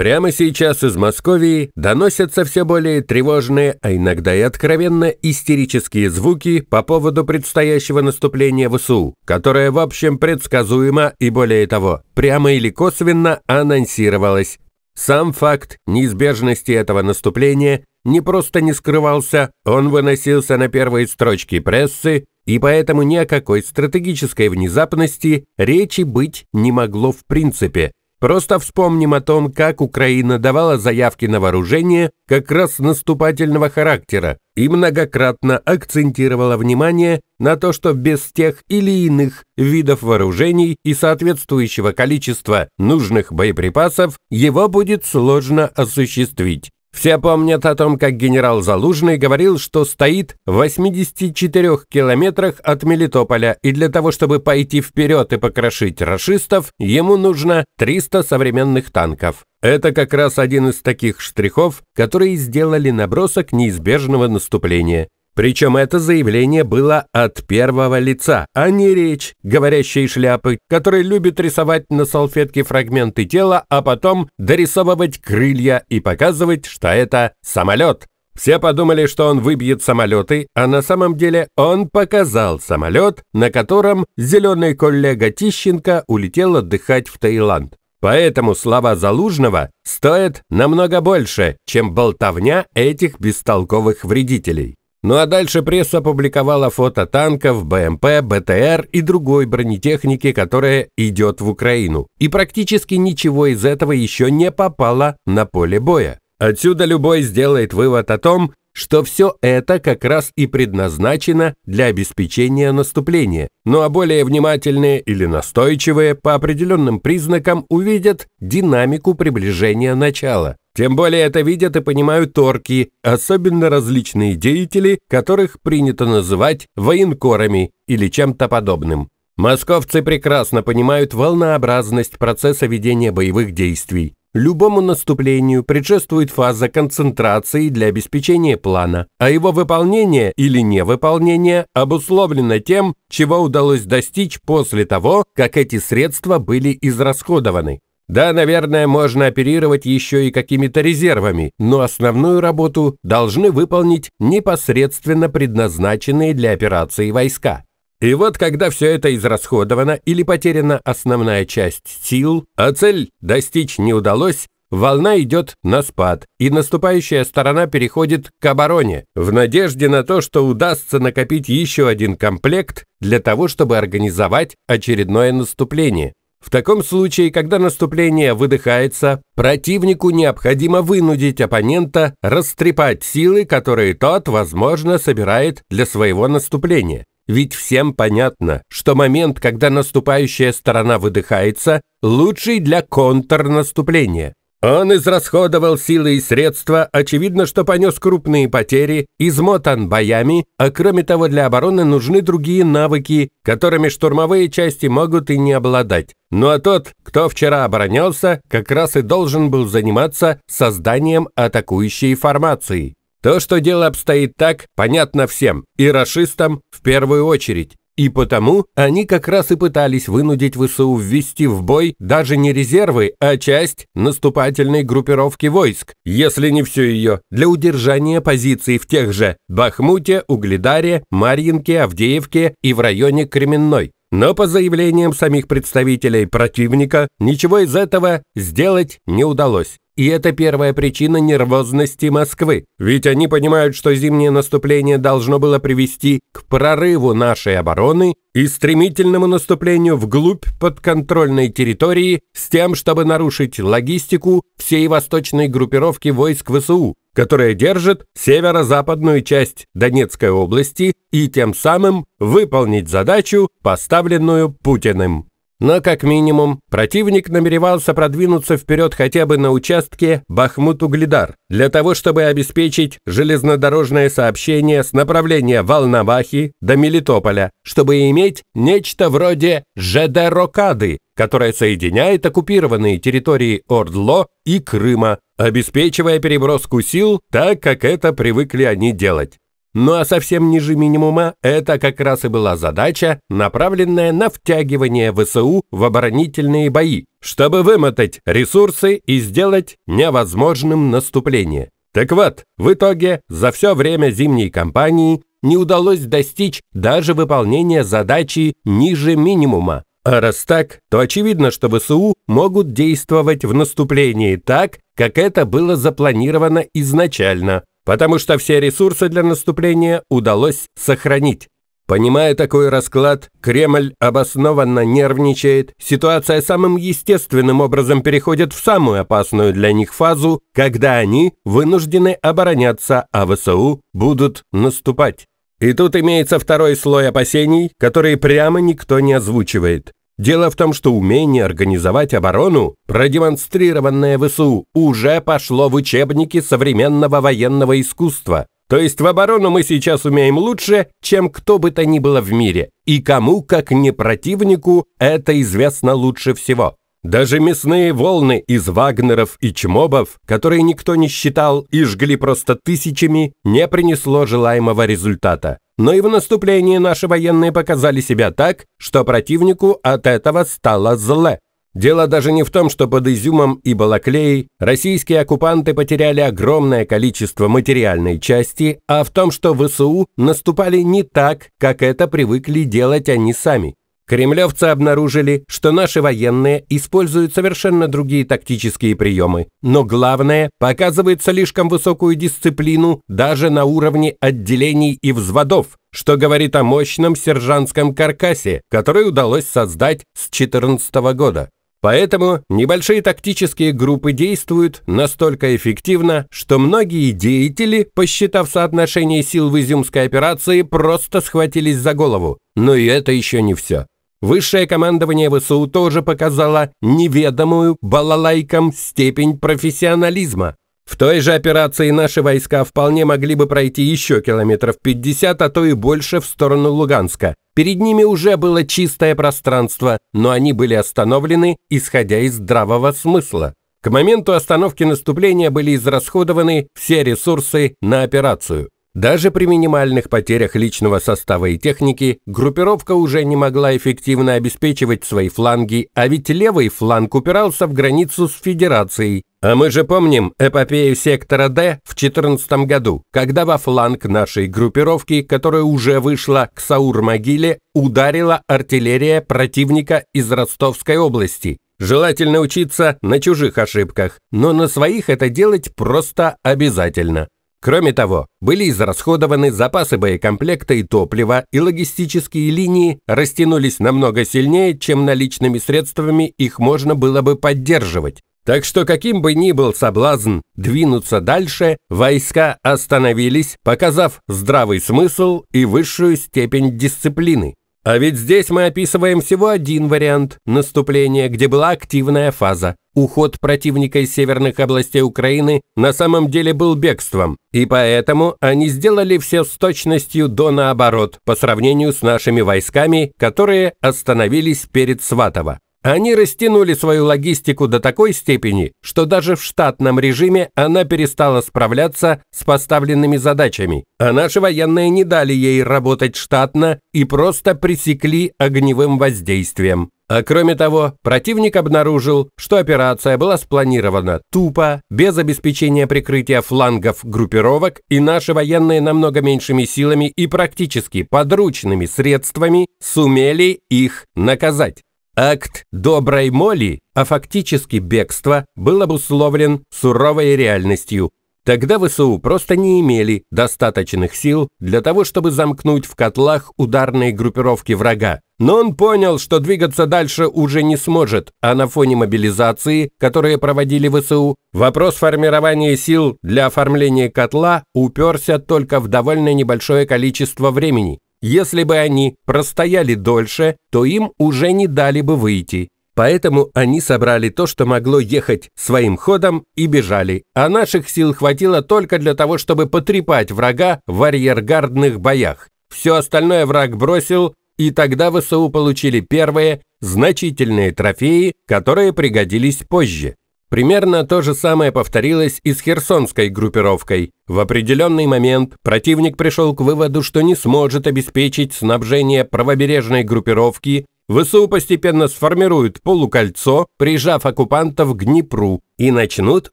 Прямо сейчас из Московии доносятся все более тревожные, а иногда и откровенно истерические звуки по поводу предстоящего наступления ВСУ, которое, в общем, предсказуемо и более того, прямо или косвенно анонсировалось. Сам факт неизбежности этого наступления не просто не скрывался, он выносился на первые строчки прессы, и поэтому ни о какой стратегической внезапности речи быть не могло в принципе. Просто вспомним о том, как Украина давала заявки на вооружение как раз наступательного характера и многократно акцентировала внимание на то, что без тех или иных видов вооружений и соответствующего количества нужных боеприпасов его будет сложно осуществить. Все помнят о том, как генерал Залужный говорил, что стоит в 84 километрах от Мелитополя, и для того, чтобы пойти вперед и покрошить расистов, ему нужно 300 современных танков. Это как раз один из таких штрихов, которые сделали набросок неизбежного наступления. Причем это заявление было от первого лица, а не речь, говорящей шляпы, который любит рисовать на салфетке фрагменты тела, а потом дорисовывать крылья и показывать, что это самолет. Все подумали, что он выбьет самолеты, а на самом деле он показал самолет, на котором зеленый коллега Тищенко улетел отдыхать в Таиланд. Поэтому слова Залужного стоят намного больше, чем болтовня этих бестолковых вредителей. Ну а дальше пресса опубликовала фото танков, БМП, БТР и другой бронетехники, которая идет в Украину. И практически ничего из этого еще не попало на поле боя. Отсюда любой сделает вывод о том, что все это как раз и предназначено для обеспечения наступления, ну а более внимательные или настойчивые по определенным признакам увидят динамику приближения начала. Тем более это видят и понимают торки, особенно различные деятели, которых принято называть военкорами или чем-то подобным. Московцы прекрасно понимают волнообразность процесса ведения боевых действий. Любому наступлению предшествует фаза концентрации для обеспечения плана, а его выполнение или невыполнение обусловлено тем, чего удалось достичь после того, как эти средства были израсходованы. Да, наверное, можно оперировать еще и какими-то резервами, но основную работу должны выполнить непосредственно предназначенные для операции войска. И вот когда все это израсходовано или потеряна основная часть сил, а цель достичь не удалось, волна идет на спад, и наступающая сторона переходит к обороне, в надежде на то, что удастся накопить еще один комплект для того, чтобы организовать очередное наступление. В таком случае, когда наступление выдыхается, противнику необходимо вынудить оппонента растрепать силы, которые тот, возможно, собирает для своего наступления. Ведь всем понятно, что момент, когда наступающая сторона выдыхается, лучший для контрнаступления. Он израсходовал силы и средства, очевидно, что понес крупные потери, измотан боями, а кроме того для обороны нужны другие навыки, которыми штурмовые части могут и не обладать. Ну а тот, кто вчера оборонялся, как раз и должен был заниматься созданием атакующей формации. То, что дело обстоит так, понятно всем, и расистам в первую очередь. И потому они как раз и пытались вынудить ВСУ ввести в бой даже не резервы, а часть наступательной группировки войск, если не всю ее, для удержания позиций в тех же Бахмуте, Угледаре, Марьинке, Авдеевке и в районе Кременной. Но по заявлениям самих представителей противника, ничего из этого сделать не удалось. И это первая причина нервозности Москвы. Ведь они понимают, что зимнее наступление должно было привести к прорыву нашей обороны и стремительному наступлению вглубь подконтрольной территории с тем, чтобы нарушить логистику всей восточной группировки войск ВСУ, которая держит северо-западную часть Донецкой области и тем самым выполнить задачу, поставленную Путиным. Но, как минимум, противник намеревался продвинуться вперед хотя бы на участке Бахмут-Угледар для того, чтобы обеспечить железнодорожное сообщение с направления Волновахи до Мелитополя, чтобы иметь нечто вроде ЖД-рокады, которая соединяет оккупированные территории Ордло и Крыма, обеспечивая переброску сил так, как это привыкли они делать. Ну а совсем ниже минимума это как раз и была задача, направленная на втягивание ВСУ в оборонительные бои, чтобы вымотать ресурсы и сделать невозможным наступление. Так вот, в итоге за все время зимней кампании не удалось достичь даже выполнения задачи ниже минимума. А раз так, то очевидно, что ВСУ могут действовать в наступлении так, как это было запланировано изначально – потому что все ресурсы для наступления удалось сохранить. Понимая такой расклад, Кремль обоснованно нервничает, ситуация самым естественным образом переходит в самую опасную для них фазу, когда они вынуждены обороняться, а ВСУ будут наступать. И тут имеется второй слой опасений, который прямо никто не озвучивает. Дело в том, что умение организовать оборону, продемонстрированное ВСУ, уже пошло в учебники современного военного искусства. То есть в оборону мы сейчас умеем лучше, чем кто бы то ни было в мире. И кому, как не противнику, это известно лучше всего. Даже мясные волны из вагнеров и чмобов, которые никто не считал и жгли просто тысячами, не принесло желаемого результата но и в наступлении наши военные показали себя так, что противнику от этого стало зле. Дело даже не в том, что под Изюмом и Балаклеей российские оккупанты потеряли огромное количество материальной части, а в том, что ВСУ наступали не так, как это привыкли делать они сами. Кремлевцы обнаружили, что наши военные используют совершенно другие тактические приемы, но главное, показывают слишком высокую дисциплину даже на уровне отделений и взводов, что говорит о мощном сержантском каркасе, который удалось создать с 2014 года. Поэтому небольшие тактические группы действуют настолько эффективно, что многие деятели, посчитав соотношение сил в изюмской операции, просто схватились за голову. Но и это еще не все. Высшее командование ВСУ тоже показало неведомую балалайкам степень профессионализма. В той же операции наши войска вполне могли бы пройти еще километров 50, а то и больше в сторону Луганска. Перед ними уже было чистое пространство, но они были остановлены, исходя из здравого смысла. К моменту остановки наступления были израсходованы все ресурсы на операцию. Даже при минимальных потерях личного состава и техники группировка уже не могла эффективно обеспечивать свои фланги, а ведь левый фланг упирался в границу с Федерацией. А мы же помним эпопею сектора «Д» в 2014 году, когда во фланг нашей группировки, которая уже вышла к Саур-могиле, ударила артиллерия противника из Ростовской области. Желательно учиться на чужих ошибках, но на своих это делать просто обязательно. Кроме того, были израсходованы запасы боекомплекта и топлива, и логистические линии растянулись намного сильнее, чем наличными средствами их можно было бы поддерживать. Так что каким бы ни был соблазн двинуться дальше, войска остановились, показав здравый смысл и высшую степень дисциплины. А ведь здесь мы описываем всего один вариант наступления, где была активная фаза. Уход противника из северных областей Украины на самом деле был бегством, и поэтому они сделали все с точностью до наоборот по сравнению с нашими войсками, которые остановились перед Сватово. Они растянули свою логистику до такой степени, что даже в штатном режиме она перестала справляться с поставленными задачами, а наши военные не дали ей работать штатно и просто пресекли огневым воздействием. А кроме того, противник обнаружил, что операция была спланирована тупо, без обеспечения прикрытия флангов группировок, и наши военные намного меньшими силами и практически подручными средствами сумели их наказать. Акт доброй моли, а фактически бегство, был обусловлен суровой реальностью. Тогда ВСУ просто не имели достаточных сил для того, чтобы замкнуть в котлах ударные группировки врага. Но он понял, что двигаться дальше уже не сможет, а на фоне мобилизации, которые проводили ВСУ, вопрос формирования сил для оформления котла уперся только в довольно небольшое количество времени. Если бы они простояли дольше, то им уже не дали бы выйти. Поэтому они собрали то, что могло ехать своим ходом и бежали. А наших сил хватило только для того, чтобы потрепать врага в арьергардных боях. Все остальное враг бросил, и тогда ВСУ получили первые значительные трофеи, которые пригодились позже. Примерно то же самое повторилось и с херсонской группировкой. В определенный момент противник пришел к выводу, что не сможет обеспечить снабжение правобережной группировки, ВСУ постепенно сформируют полукольцо, прижав оккупантов к Днепру, и начнут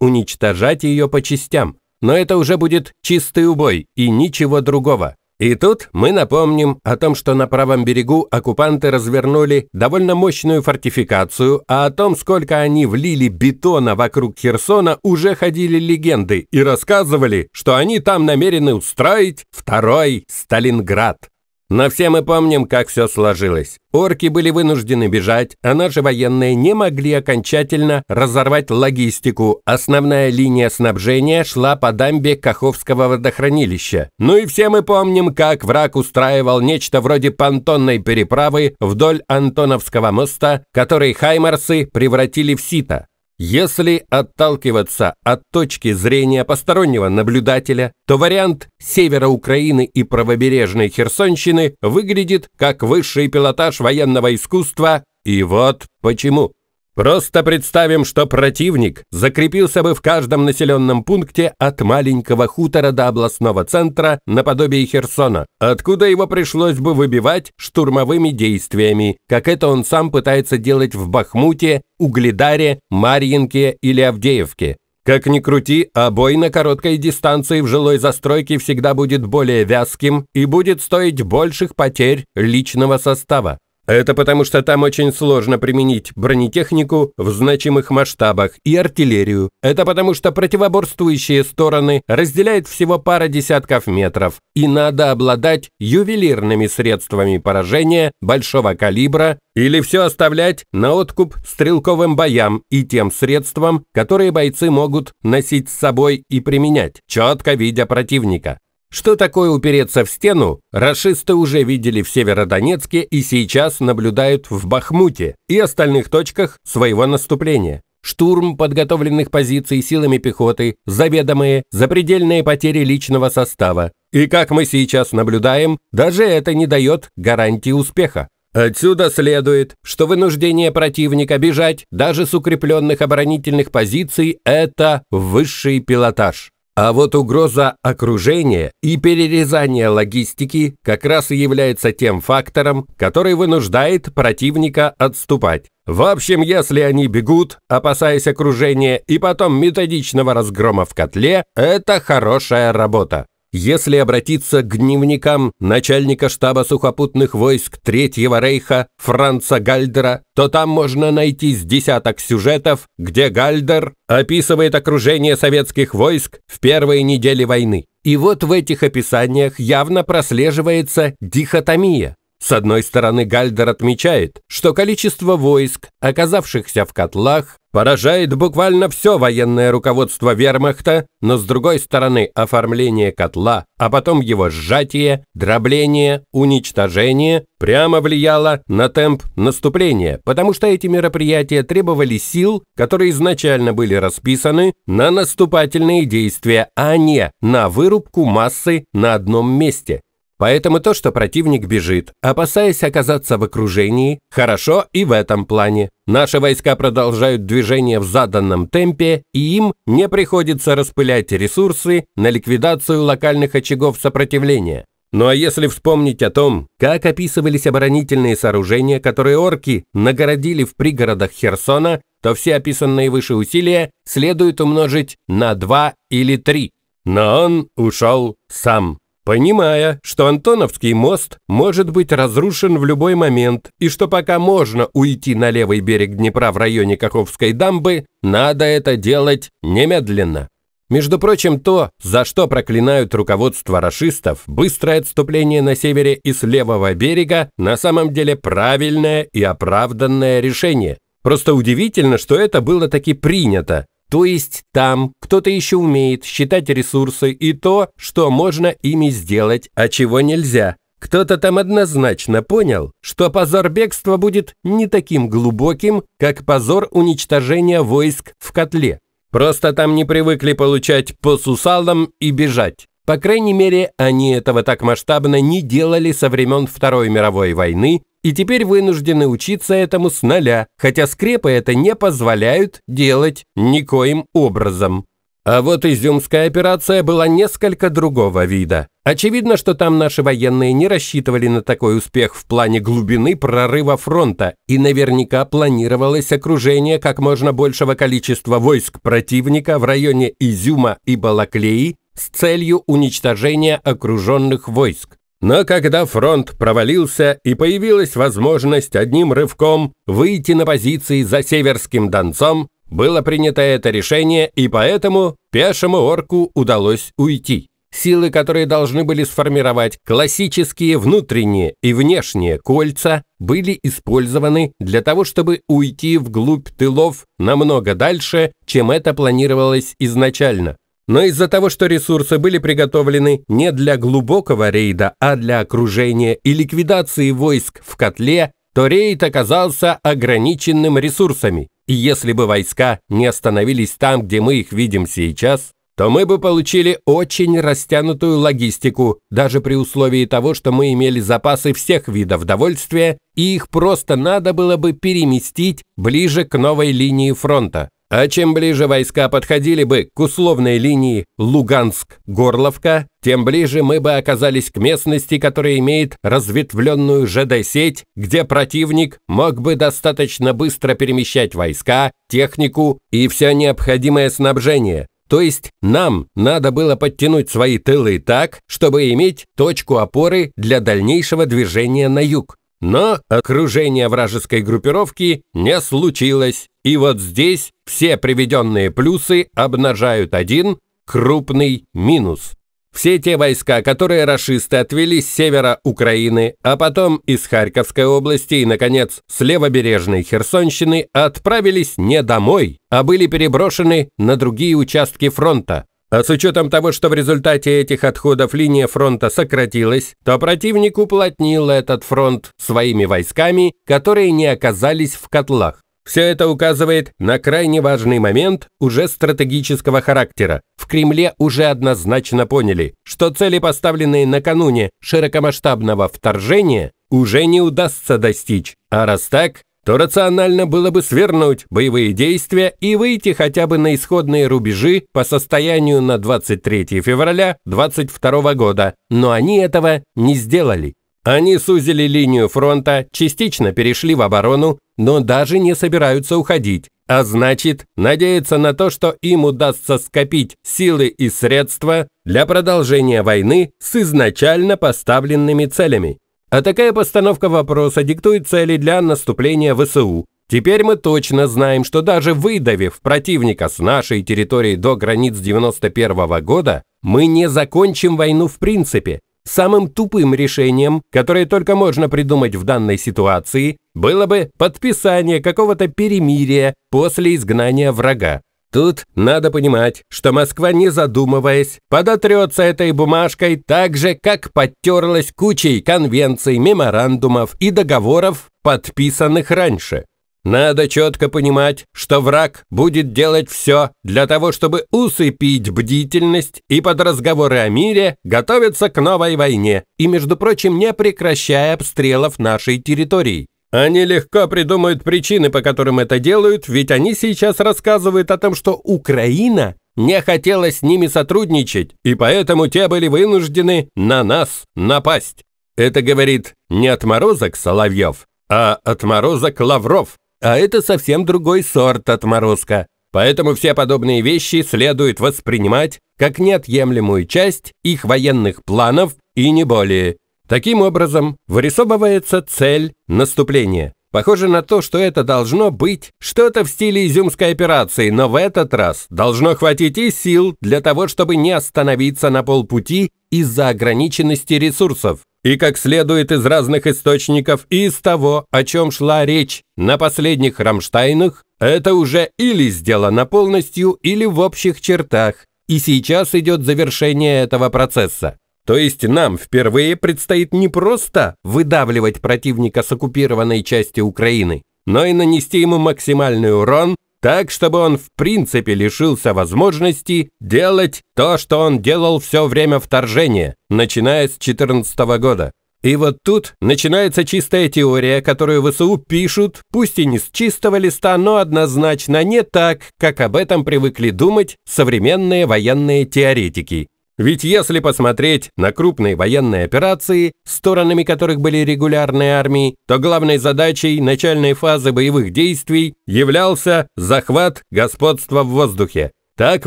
уничтожать ее по частям. Но это уже будет чистый убой и ничего другого. И тут мы напомним о том, что на правом берегу оккупанты развернули довольно мощную фортификацию, а о том, сколько они влили бетона вокруг Херсона, уже ходили легенды и рассказывали, что они там намерены устроить второй Сталинград. Но все мы помним, как все сложилось. Орки были вынуждены бежать, а наши военные не могли окончательно разорвать логистику. Основная линия снабжения шла по дамбе Каховского водохранилища. Ну и все мы помним, как враг устраивал нечто вроде понтонной переправы вдоль Антоновского моста, который хаймарсы превратили в сито. Если отталкиваться от точки зрения постороннего наблюдателя, то вариант севера Украины и правобережной Херсонщины выглядит как высший пилотаж военного искусства, и вот почему. Просто представим, что противник закрепился бы в каждом населенном пункте от маленького хутора до областного центра наподобие Херсона, откуда его пришлось бы выбивать штурмовыми действиями, как это он сам пытается делать в Бахмуте, Угледаре, Марьинке или Авдеевке. Как ни крути, обой а на короткой дистанции в жилой застройке всегда будет более вязким и будет стоить больших потерь личного состава. Это потому, что там очень сложно применить бронетехнику в значимых масштабах и артиллерию. Это потому, что противоборствующие стороны разделяют всего пара десятков метров, и надо обладать ювелирными средствами поражения большого калибра или все оставлять на откуп стрелковым боям и тем средствам, которые бойцы могут носить с собой и применять, четко видя противника. Что такое упереться в стену, рашисты уже видели в Северодонецке и сейчас наблюдают в Бахмуте и остальных точках своего наступления. Штурм подготовленных позиций силами пехоты, заведомые, запредельные потери личного состава. И как мы сейчас наблюдаем, даже это не дает гарантии успеха. Отсюда следует, что вынуждение противника бежать даже с укрепленных оборонительных позиций – это высший пилотаж. А вот угроза окружения и перерезания логистики как раз и является тем фактором, который вынуждает противника отступать. В общем, если они бегут, опасаясь окружения и потом методичного разгрома в котле, это хорошая работа. Если обратиться к дневникам начальника штаба сухопутных войск Третьего рейха Франца Гальдера, то там можно найти с десяток сюжетов, где Гальдер описывает окружение советских войск в первые недели войны. И вот в этих описаниях явно прослеживается дихотомия. С одной стороны, Гальдер отмечает, что количество войск, оказавшихся в котлах, поражает буквально все военное руководство вермахта, но с другой стороны, оформление котла, а потом его сжатие, дробление, уничтожение прямо влияло на темп наступления, потому что эти мероприятия требовали сил, которые изначально были расписаны на наступательные действия, а не на вырубку массы на одном месте. Поэтому то, что противник бежит, опасаясь оказаться в окружении, хорошо и в этом плане. Наши войска продолжают движение в заданном темпе, и им не приходится распылять ресурсы на ликвидацию локальных очагов сопротивления. Ну а если вспомнить о том, как описывались оборонительные сооружения, которые орки нагородили в пригородах Херсона, то все описанные выше усилия следует умножить на 2 или 3. Но он ушел сам понимая, что Антоновский мост может быть разрушен в любой момент и что пока можно уйти на левый берег Днепра в районе Каховской дамбы, надо это делать немедленно. Между прочим, то, за что проклинают руководство рашистов, быстрое отступление на севере и с левого берега, на самом деле правильное и оправданное решение. Просто удивительно, что это было таки принято, то есть там кто-то еще умеет считать ресурсы и то, что можно ими сделать, а чего нельзя. Кто-то там однозначно понял, что позор бегства будет не таким глубоким, как позор уничтожения войск в котле. Просто там не привыкли получать по сусалам и бежать. По крайней мере, они этого так масштабно не делали со времен Второй мировой войны и теперь вынуждены учиться этому с нуля, хотя скрепы это не позволяют делать никоим образом. А вот изюмская операция была несколько другого вида. Очевидно, что там наши военные не рассчитывали на такой успех в плане глубины прорыва фронта, и наверняка планировалось окружение как можно большего количества войск противника в районе Изюма и Балаклеи с целью уничтожения окруженных войск. Но когда фронт провалился и появилась возможность одним рывком выйти на позиции за Северским Донцом, было принято это решение, и поэтому пешему орку удалось уйти. Силы, которые должны были сформировать классические внутренние и внешние кольца, были использованы для того, чтобы уйти вглубь тылов намного дальше, чем это планировалось изначально. Но из-за того, что ресурсы были приготовлены не для глубокого рейда, а для окружения и ликвидации войск в котле, то рейд оказался ограниченным ресурсами. И если бы войска не остановились там, где мы их видим сейчас, то мы бы получили очень растянутую логистику, даже при условии того, что мы имели запасы всех видов довольствия, и их просто надо было бы переместить ближе к новой линии фронта. А чем ближе войска подходили бы к условной линии Луганск-Горловка, тем ближе мы бы оказались к местности, которая имеет разветвленную ЖД-сеть, где противник мог бы достаточно быстро перемещать войска, технику и все необходимое снабжение. То есть нам надо было подтянуть свои тылы так, чтобы иметь точку опоры для дальнейшего движения на юг. Но окружение вражеской группировки не случилось, и вот здесь все приведенные плюсы обнажают один крупный минус. Все те войска, которые рашисты отвели с севера Украины, а потом из Харьковской области и, наконец, с левобережной Херсонщины, отправились не домой, а были переброшены на другие участки фронта. А с учетом того, что в результате этих отходов линия фронта сократилась, то противник уплотнил этот фронт своими войсками, которые не оказались в котлах. Все это указывает на крайне важный момент уже стратегического характера. В Кремле уже однозначно поняли, что цели, поставленные накануне широкомасштабного вторжения, уже не удастся достичь, а раз так, то рационально было бы свернуть боевые действия и выйти хотя бы на исходные рубежи по состоянию на 23 февраля 22 года, но они этого не сделали. Они сузили линию фронта, частично перешли в оборону, но даже не собираются уходить. А значит, надеяться на то, что им удастся скопить силы и средства для продолжения войны с изначально поставленными целями. А такая постановка вопроса диктует цели для наступления ВСУ. Теперь мы точно знаем, что даже выдавив противника с нашей территории до границ 91 года, мы не закончим войну в принципе. Самым тупым решением, которое только можно придумать в данной ситуации, было бы подписание какого-то перемирия после изгнания врага. Тут надо понимать, что Москва, не задумываясь, подотрется этой бумажкой так же, как подтерлась кучей конвенций, меморандумов и договоров, подписанных раньше. Надо четко понимать, что враг будет делать все для того, чтобы усыпить бдительность и под разговоры о мире готовиться к новой войне и, между прочим, не прекращая обстрелов нашей территории. Они легко придумают причины, по которым это делают, ведь они сейчас рассказывают о том, что Украина не хотела с ними сотрудничать, и поэтому те были вынуждены на нас напасть. Это говорит не отморозок Соловьев, а отморозок Лавров. А это совсем другой сорт отморозка. Поэтому все подобные вещи следует воспринимать как неотъемлемую часть их военных планов и не более. Таким образом, вырисовывается цель наступления. Похоже на то, что это должно быть что-то в стиле изюмской операции, но в этот раз должно хватить и сил для того, чтобы не остановиться на полпути из-за ограниченности ресурсов. И как следует из разных источников и из того, о чем шла речь на последних Рамштайнах, это уже или сделано полностью, или в общих чертах, и сейчас идет завершение этого процесса. То есть нам впервые предстоит не просто выдавливать противника с оккупированной части Украины, но и нанести ему максимальный урон, так, чтобы он в принципе лишился возможности делать то, что он делал все время вторжения, начиная с 2014 года. И вот тут начинается чистая теория, которую ВСУ пишут, пусть и не с чистого листа, но однозначно не так, как об этом привыкли думать современные военные теоретики. Ведь если посмотреть на крупные военные операции, сторонами которых были регулярные армии, то главной задачей начальной фазы боевых действий являлся захват господства в воздухе. Так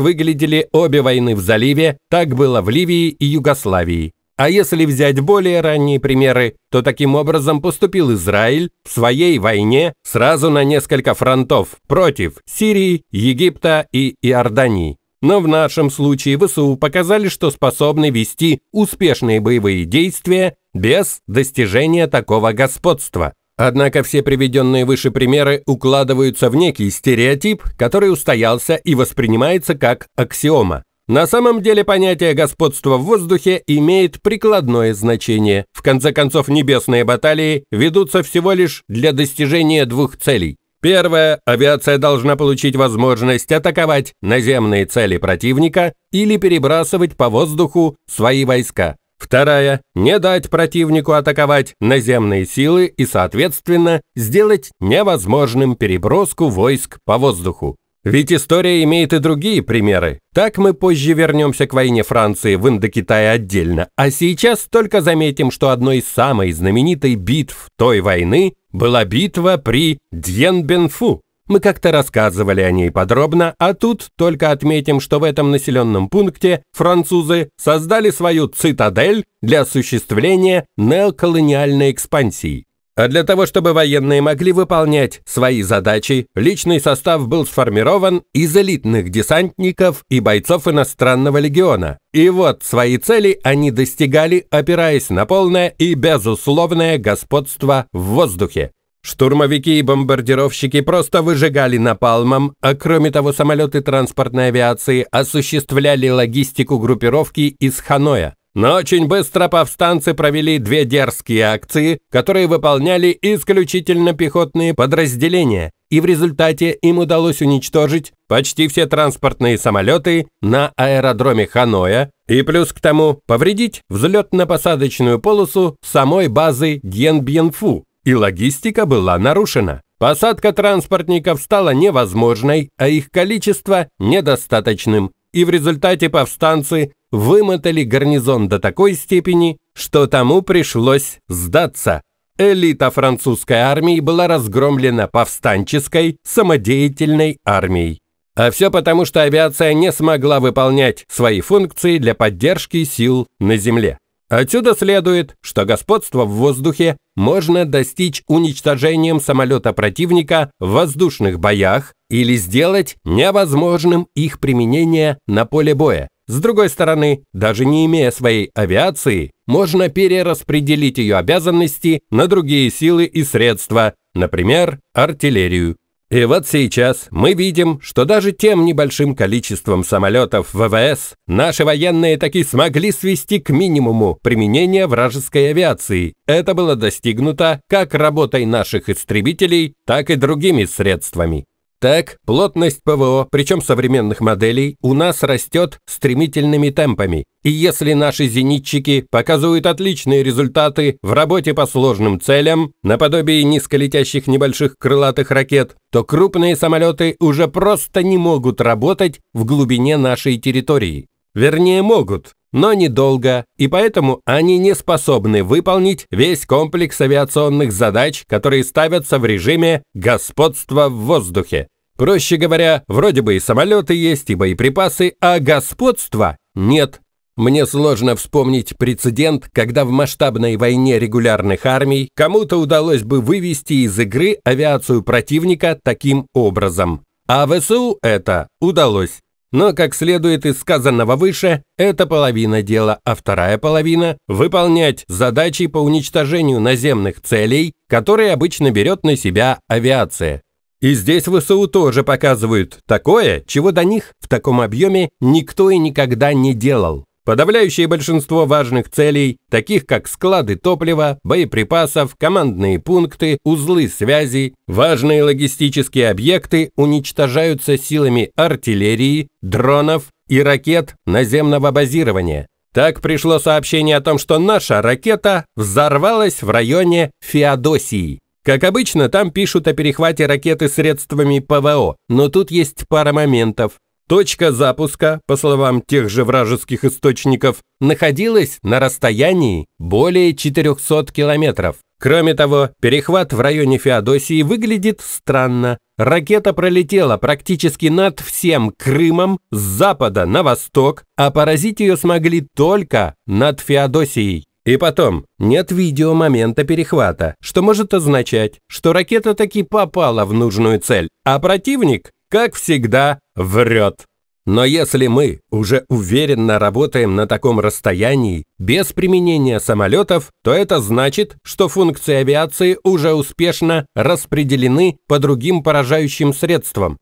выглядели обе войны в заливе, так было в Ливии и Югославии. А если взять более ранние примеры, то таким образом поступил Израиль в своей войне сразу на несколько фронтов против Сирии, Египта и Иордании. Но в нашем случае ВСУ показали, что способны вести успешные боевые действия без достижения такого господства. Однако все приведенные выше примеры укладываются в некий стереотип, который устоялся и воспринимается как аксиома. На самом деле понятие господства в воздухе имеет прикладное значение. В конце концов, небесные баталии ведутся всего лишь для достижения двух целей Первое. Авиация должна получить возможность атаковать наземные цели противника или перебрасывать по воздуху свои войска. Второе: не дать противнику атаковать наземные силы и, соответственно, сделать невозможным переброску войск по воздуху. Ведь история имеет и другие примеры. Так мы позже вернемся к войне Франции в Индокитае отдельно, а сейчас только заметим, что одной из самых знаменитых битв той войны была битва при Дьенбенфу. Мы как-то рассказывали о ней подробно, а тут только отметим, что в этом населенном пункте французы создали свою цитадель для осуществления неоколониальной экспансии. А для того, чтобы военные могли выполнять свои задачи, личный состав был сформирован из элитных десантников и бойцов иностранного легиона. И вот свои цели они достигали, опираясь на полное и безусловное господство в воздухе. Штурмовики и бомбардировщики просто выжигали напалмом, а кроме того самолеты транспортной авиации осуществляли логистику группировки из Ханоя. Но очень быстро повстанцы провели две дерзкие акции, которые выполняли исключительно пехотные подразделения, и в результате им удалось уничтожить почти все транспортные самолеты на аэродроме Ханоя и плюс к тому повредить взлетно-посадочную полосу самой базы Дьенбьенфу, и логистика была нарушена. Посадка транспортников стала невозможной, а их количество недостаточным и в результате повстанцы вымотали гарнизон до такой степени, что тому пришлось сдаться. Элита французской армии была разгромлена повстанческой самодеятельной армией. А все потому, что авиация не смогла выполнять свои функции для поддержки сил на земле. Отсюда следует, что господство в воздухе можно достичь уничтожением самолета противника в воздушных боях или сделать невозможным их применение на поле боя. С другой стороны, даже не имея своей авиации, можно перераспределить ее обязанности на другие силы и средства, например, артиллерию. И вот сейчас мы видим, что даже тем небольшим количеством самолетов ВВС наши военные таки смогли свести к минимуму применение вражеской авиации. Это было достигнуто как работой наших истребителей, так и другими средствами. Так, плотность ПВО, причем современных моделей, у нас растет стремительными темпами. И если наши зенитчики показывают отличные результаты в работе по сложным целям, наподобие низколетящих небольших крылатых ракет, то крупные самолеты уже просто не могут работать в глубине нашей территории. Вернее, могут, но недолго, и поэтому они не способны выполнить весь комплекс авиационных задач, которые ставятся в режиме господства в воздухе. Проще говоря, вроде бы и самолеты есть, и боеприпасы, а господства нет. Мне сложно вспомнить прецедент, когда в масштабной войне регулярных армий кому-то удалось бы вывести из игры авиацию противника таким образом. А ВСУ это удалось. Но, как следует из сказанного выше, это половина дела, а вторая половина – выполнять задачи по уничтожению наземных целей, которые обычно берет на себя авиация. И здесь ВСУ тоже показывают такое, чего до них в таком объеме никто и никогда не делал. Подавляющее большинство важных целей, таких как склады топлива, боеприпасов, командные пункты, узлы связи, важные логистические объекты уничтожаются силами артиллерии, дронов и ракет наземного базирования. Так пришло сообщение о том, что наша ракета взорвалась в районе Феодосии. Как обычно, там пишут о перехвате ракеты средствами ПВО, но тут есть пара моментов. Точка запуска, по словам тех же вражеских источников, находилась на расстоянии более 400 километров. Кроме того, перехват в районе Феодосии выглядит странно. Ракета пролетела практически над всем Крымом с запада на восток, а поразить ее смогли только над Феодосией. И потом, нет видео момента перехвата, что может означать, что ракета таки попала в нужную цель, а противник как всегда, врет. Но если мы уже уверенно работаем на таком расстоянии, без применения самолетов, то это значит, что функции авиации уже успешно распределены по другим поражающим средствам.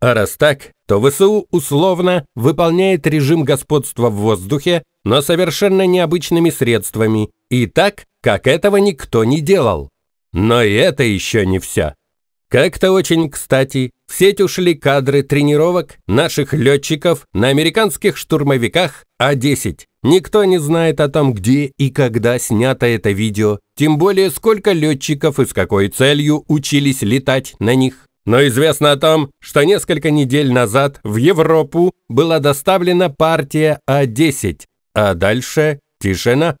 А раз так, то ВСУ условно выполняет режим господства в воздухе, но совершенно необычными средствами, и так, как этого никто не делал. Но и это еще не все. Как-то очень кстати, в сеть ушли кадры тренировок наших летчиков на американских штурмовиках А-10. Никто не знает о том, где и когда снято это видео, тем более сколько летчиков и с какой целью учились летать на них. Но известно о том, что несколько недель назад в Европу была доставлена партия А-10, а дальше тишина.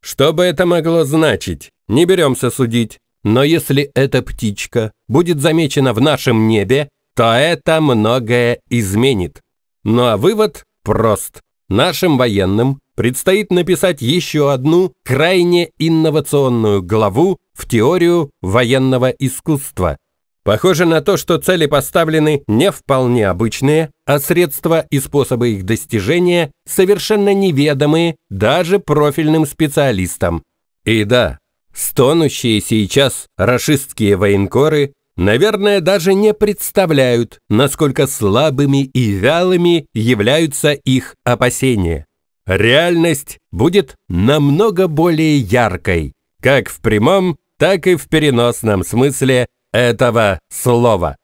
Что бы это могло значить? Не беремся судить. Но если эта птичка будет замечена в нашем небе, то это многое изменит. Ну а вывод прост. Нашим военным предстоит написать еще одну крайне инновационную главу в теорию военного искусства. Похоже на то, что цели поставлены не вполне обычные, а средства и способы их достижения совершенно неведомые даже профильным специалистам. И да, Стонущие сейчас рашистские военкоры, наверное, даже не представляют, насколько слабыми и вялыми являются их опасения. Реальность будет намного более яркой, как в прямом, так и в переносном смысле этого слова.